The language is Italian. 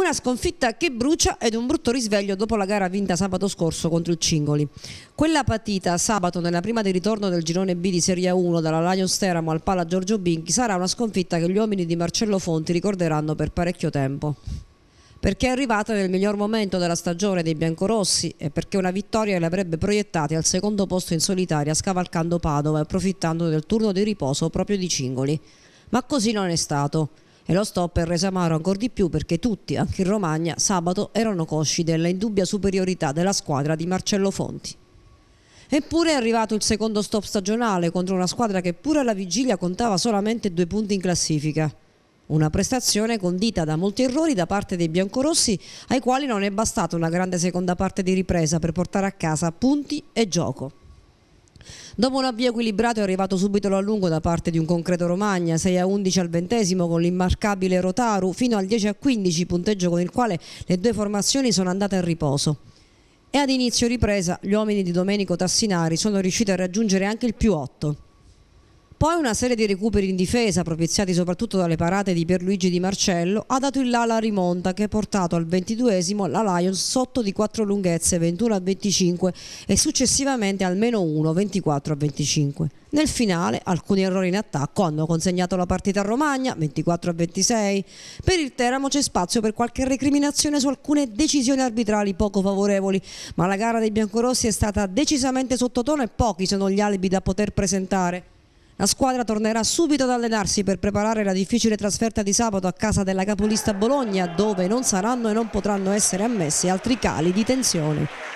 Una sconfitta che brucia ed un brutto risveglio dopo la gara vinta sabato scorso contro il Cingoli. Quella patita sabato nella prima di ritorno del girone B di Serie 1 dalla Lions Teramo al Pala Giorgio Binchi sarà una sconfitta che gli uomini di Marcello Fonti ricorderanno per parecchio tempo perché è arrivata nel miglior momento della stagione dei biancorossi e perché una vittoria le avrebbe proiettati al secondo posto in solitaria scavalcando Padova e approfittando del turno di riposo proprio di Cingoli. Ma così non è stato. E lo stop è reso amaro ancora di più perché tutti, anche in Romagna, sabato erano cosci della indubbia superiorità della squadra di Marcello Fonti. Eppure è arrivato il secondo stop stagionale contro una squadra che pure alla vigilia contava solamente due punti in classifica. Una prestazione condita da molti errori da parte dei biancorossi, ai quali non è bastata una grande seconda parte di ripresa per portare a casa punti e gioco. Dopo un avvio equilibrato è arrivato subito l'allungo da parte di un concreto Romagna, 6 a 11 al ventesimo con l'immarcabile Rotaru fino al 10 a 15, punteggio con il quale le due formazioni sono andate a riposo. E ad inizio ripresa gli uomini di Domenico Tassinari sono riusciti a raggiungere anche il più 8. Poi una serie di recuperi in difesa, propiziati soprattutto dalle parate di Pierluigi Di Marcello, ha dato il là alla rimonta che ha portato al 22esimo la Lions sotto di 4 lunghezze 21 a 25 e successivamente almeno 1 24 a 25. Nel finale alcuni errori in attacco hanno consegnato la partita a Romagna 24 a 26. Per il Teramo c'è spazio per qualche recriminazione su alcune decisioni arbitrali poco favorevoli, ma la gara dei biancorossi è stata decisamente sottotono e pochi sono gli alibi da poter presentare. La squadra tornerà subito ad allenarsi per preparare la difficile trasferta di sabato a casa della capolista Bologna dove non saranno e non potranno essere ammessi altri cali di tensione.